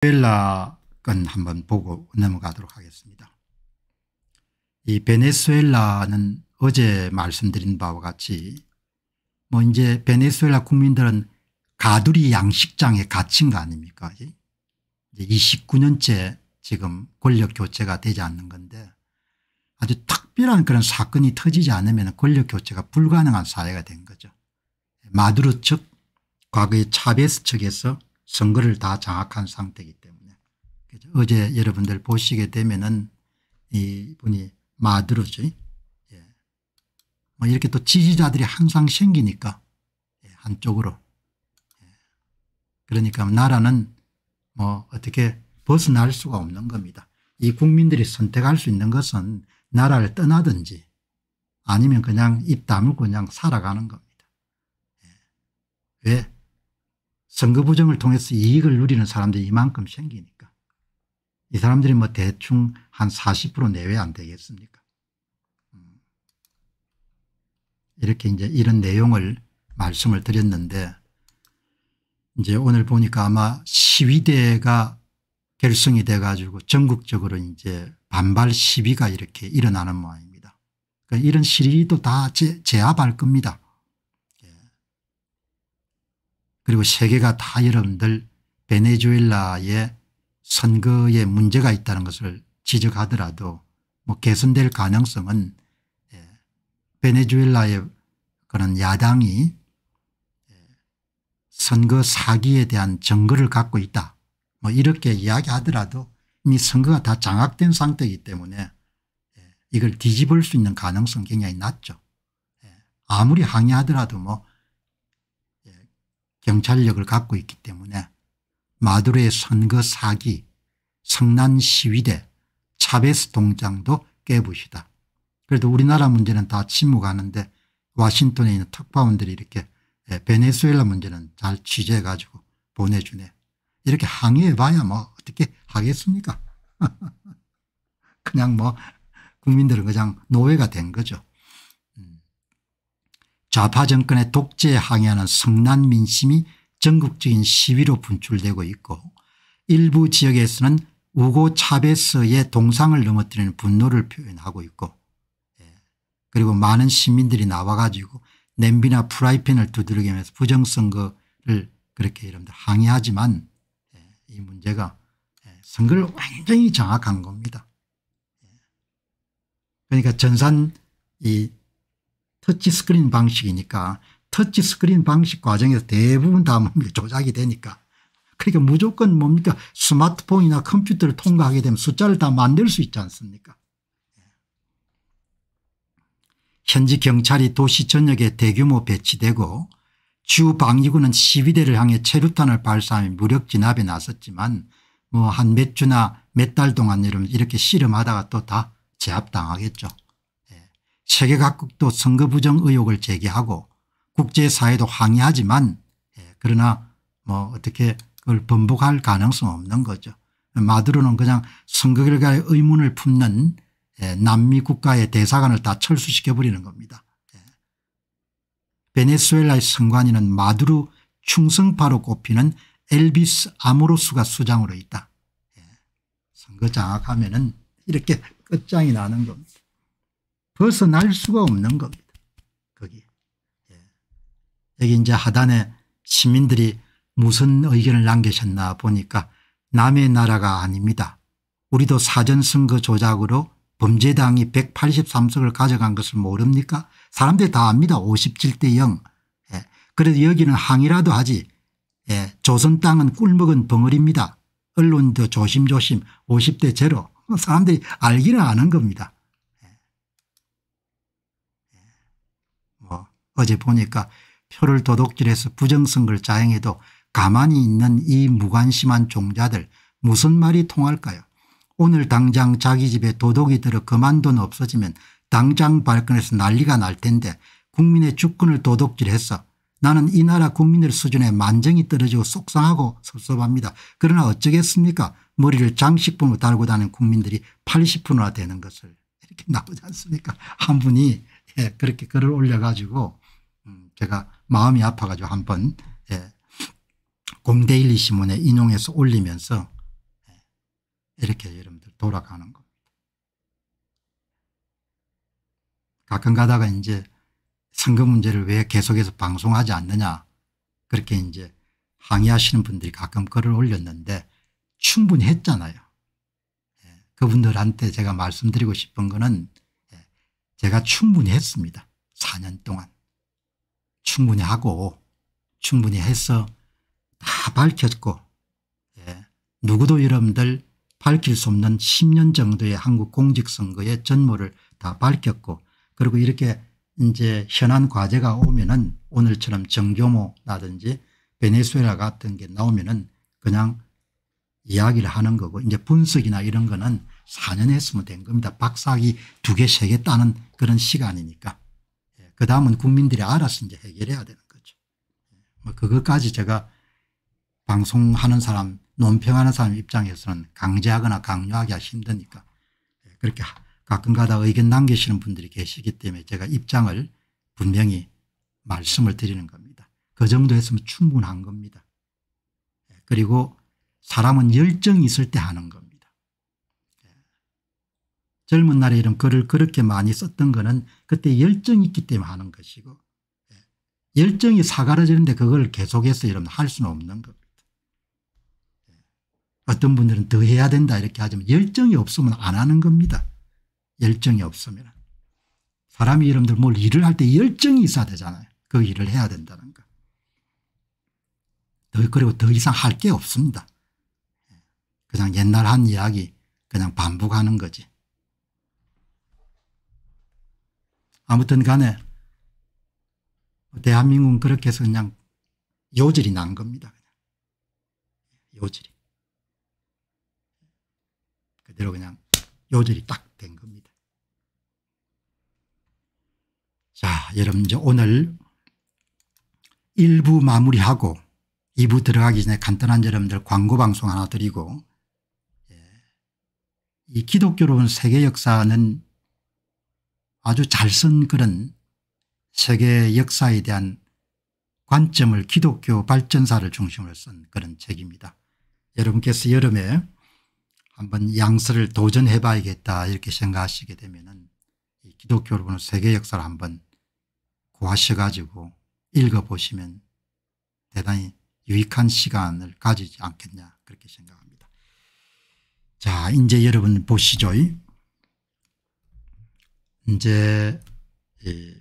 베네수엘라 건 한번 보고 넘어가도록 하겠습니다. 이 베네수엘라는 어제 말씀드린 바와 같이 뭐 이제 베네수엘라 국민들은 가두리 양식장에 갇힌 거 아닙니까 이제 29년째 지금 권력 교체가 되지 않는 건데 아주 특별한 그런 사건이 터지지 않으면 권력 교체가 불가능한 사회가 된 거죠. 마두르 측 과거의 차베스 측에서 선거를 다 장악한 상태이기 때문에 그렇죠? 어제 여러분들 보시게 되면은 이분이 마드로죠. 예. 뭐 이렇게 또 지지자들이 항상 생기니까 예. 한쪽으로 예. 그러니까 나라는 뭐 어떻게 벗어날 수가 없는 겁니다. 이 국민들이 선택할 수 있는 것은 나라를 떠나든지 아니면 그냥 입 다물고 그냥 살아가는 겁니다. 예. 왜? 선거 부정을 통해서 이익을 누리는 사람들이 이만큼 생기니까 이 사람들이 뭐 대충 한 40% 내외 안 되겠습니까 음. 이렇게 이제 이런 내용을 말씀을 드렸는데 이제 오늘 보니까 아마 시위대가 결성이 돼 가지고 전국적으로 이제 반발 시위가 이렇게 일어나는 모양입니다. 그러니까 이런 시위도 다 제, 압할 겁니다. 그리고 세계가 다 여러분들 베네수엘라의 선거에 문제가 있다는 것을 지적하더라도 뭐 개선될 가능성은 예, 베네수엘라의 그런 야당이 예, 선거 사기에 대한 증거를 갖고 있다 뭐 이렇게 이야기하더라도 이미 선거가 다 장악된 상태이기 때문에 예, 이걸 뒤집을 수 있는 가능성 굉장히 낮죠. 아무리 항의하더라도 뭐 경찰력을 갖고 있기 때문에 마두로의 선거 사기, 성난 시위대, 차베스 동장도 깨부시다. 그래도 우리나라 문제는 다 침묵하는데 와싱턴에 있는 특파원들이 이렇게 예, 베네수엘라 문제는 잘 취재해가지고 보내주네. 이렇게 항의해봐야 뭐 어떻게 하겠습니까? 그냥 뭐 국민들은 그냥 노예가 된 거죠. 좌파 정권의 독재에 항의하는 성난 민심이 전국적인 시위로 분출되고 있고 일부 지역에서는 우고 차베스의 동상을 넘어뜨리는 분노를 표현하고 있고 예, 그리고 많은 시민들이 나와 가지고 냄비나 프라이팬을 두드리면서 부정선거를 그렇게 여러분들 항의하지만 예, 이 문제가 예, 선거를 완전히 장악한 겁니다. 그러니까 전산 이 터치스크린 방식이니까 터치스크린 방식 과정에서 대부분 다 뭡니까 조작이 되니까 그러니까 무조건 뭡니까 스마트폰이나 컴퓨터를 통과하게 되면 숫자를 다 만들 수 있지 않습니까 현지 경찰이 도시 전역에 대규모 배치되고 주 방위군은 시위대를 향해 체류탄을 발사하며 무력 진압에 나섰지만 뭐 한 몇 주나 몇 달 동안 이렇게 씨름하다가 또 다 제압당하겠죠. 세계 각국도 선거 부정 의혹을 제기하고 국제사회도 항의하지만 예, 그러나 뭐 어떻게 그걸 번복할 가능성은 없는 거죠. 마두로는 그냥 선거 결과에 의문을 품는 예, 남미 국가의 대사관을 다 철수시켜버리는 겁니다. 예. 베네수엘라의 선관위는 마두루 충성파로 꼽히는 엘비스 아모로스가 수장으로 있다. 선거 장악하면 은 이렇게 끝장이 나는 겁니다. 벗어날 수가 없는 겁니다. 거기. 예. 여기 이제 하단에 시민들이 무슨 의견을 남기셨나 보니까 남의 나라가 아닙니다. 우리도 사전선거 조작으로 범죄당이 183석을 가져간 것을 모릅니까 사람들이 다 압니다. 57대 0. 예. 그래도 여기는 항의라도 하지 예. 조선 땅은 꿀먹은 벙어리입니다. 언론도 조심조심 50대 제 사람들이 알기는 아는 겁니다. 어제 보니까 표를 도둑질해서 부정선거를 자행해도 가만히 있는 이 무관심한 종자들 무슨 말이 통할까요 오늘 당장 자기 집에 도둑이 들어 그만돈 없어지면 당장 발끈해서 난리가 날 텐데 국민의 주권을 도둑질해서 나는 이 나라 국민들 수준에 만정이 떨어지고 속상하고 섭섭합니다. 그러나 어쩌겠습니까 머리를 장식품으로 달고 다니는 국민들이 80%나 되는 것을 이렇게 나오지 않습니까 한 분이 예, 그렇게 글을 올려가지고 제가 마음이 아파가지고 한번 예, 곰데일리 신문에 인용해서 올리면서 예, 이렇게 여러분들 돌아가는 겁니다. 가끔 가다가 이제 선거 문제를 왜 계속해서 방송하지 않느냐 그렇게 이제 항의하시는 분들이 가끔 글을 올렸는데 충분히 했잖아요. 예, 그분들한테 제가 말씀드리고 싶은 거는 예, 제가 충분히 했습니다. 4년 동안. 충분히 하고 충분히 해서 다 밝혔고 예. 누구도 여러분들 밝힐 수 없는 10년 정도의 한국 공직선거의 전모를 다 밝혔고 그리고 이렇게 이제 현안 과제가 오면은 오늘처럼 정교모라든지 베네수엘라 같은 게 나오면은 그냥 이야기를 하는 거고 이제 분석이나 이런 거는 4년 했으면 된 겁니다. 박사학위 두 개, 세 개 따는 그런 시간이니까. 그 다음은 국민들이 알아서 이제 해결해야 되는 거죠. 뭐 그것까지 제가 방송하는 사람 논평하는 사람 입장에서는 강제하거나 강요하기가 힘드니까 그렇게 가끔가다 의견 남기시는 분들이 계시기 때문에 제가 입장을 분명히 말씀을 드리는 겁니다. 그 정도 했으면 충분한 겁니다. 그리고 사람은 열정이 있을 때 하는 겁니다. 젊은 날에 이런 글을 그렇게 많이 썼던 거는 그때 열정이 있기 때문에 하는 것이고 예, 열정이 사가라지는데 그걸 계속해서 이러면 할 수는 없는 겁니다. 예, 어떤 분들은 더 해야 된다 이렇게 하지만 열정이 없으면 안 하는 겁니다. 열정이 없으면. 사람이 여러분들 뭘 일을 할 때 열정이 있어야 되잖아요. 그 일을 해야 된다는 거. 그리고 더 이상 할 게 없습니다. 예, 그냥 옛날 한 이야기 그냥 반복하는 거지. 아무튼 간에 대한민국은 그렇게 해서 그냥 요질이 난 겁니다. 요질이. 그대로 그냥 요질이 딱 된 겁니다. 자, 여러분 이제 오늘 1부 마무리하고 2부 들어가기 전에 간단한 여러분들 광고 방송 하나 드리고 예. 이 기독교로운 세계 역사는 아주 잘 쓴 그런 세계 역사에 대한 관점을 기독교 발전사를 중심으로 쓴 그런 책입니다. 여러분께서 여름에 한번 양서를 도전해 봐야겠다 이렇게 생각하시게 되면 은 기독교를 보는 세계 역사를 한번 구하셔 가지고 읽어보시면 대단히 유익한 시간을 가지지 않겠냐 그렇게 생각합니다. 자 이제 여러분 보시죠. 이제 예,